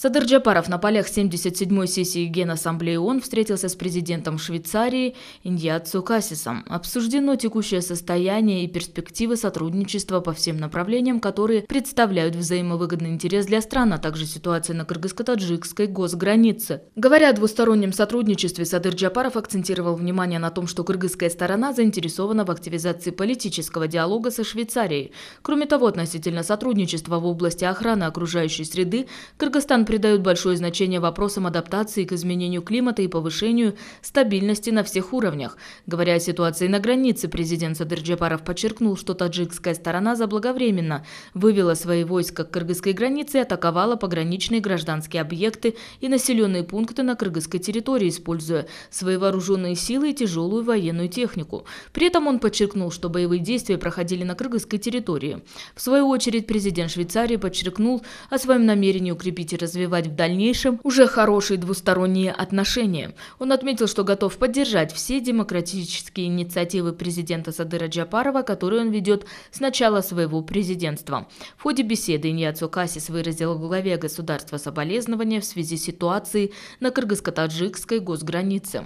Садыр Джапаров на полях 77-й сессии Генассамблеи ООН встретился с президентом Швейцарии Индиацу Кассисом. Обсуждено текущее состояние и перспективы сотрудничества по всем направлениям, которые представляют взаимовыгодный интерес для стран, а также ситуация на кыргызско-таджикской госгранице. Говоря о двустороннем сотрудничестве, Садыр Джапаров акцентировал внимание на том, что кыргызская сторона заинтересована в активизации политического диалога со Швейцарией. Кроме того, относительно сотрудничества в области охраны окружающей среды, Кыргызстан придают большое значение вопросам адаптации к изменению климата и повышению стабильности на всех уровнях. Говоря о ситуации на границе, президент Садыр подчеркнул, что таджикская сторона заблаговременно вывела свои войска к кыргызской границе и атаковала пограничные гражданские объекты и населенные пункты на кыргызской территории, используя свои вооруженные силы и тяжелую военную технику. При этом он подчеркнул, что боевые действия проходили на кыргызской территории. В свою очередь президент Швейцарии подчеркнул о своем намерении укрепить и развить развивать в дальнейшем уже хорошие двусторонние отношения. Он отметил, что готов поддержать все демократические инициативы президента Садыра Джапарова, которые он ведет с начала своего президентства. В ходе беседы Иньяцу Касис выразил главе государства соболезнования в связи с ситуацией на кыргызско-таджикской госгранице.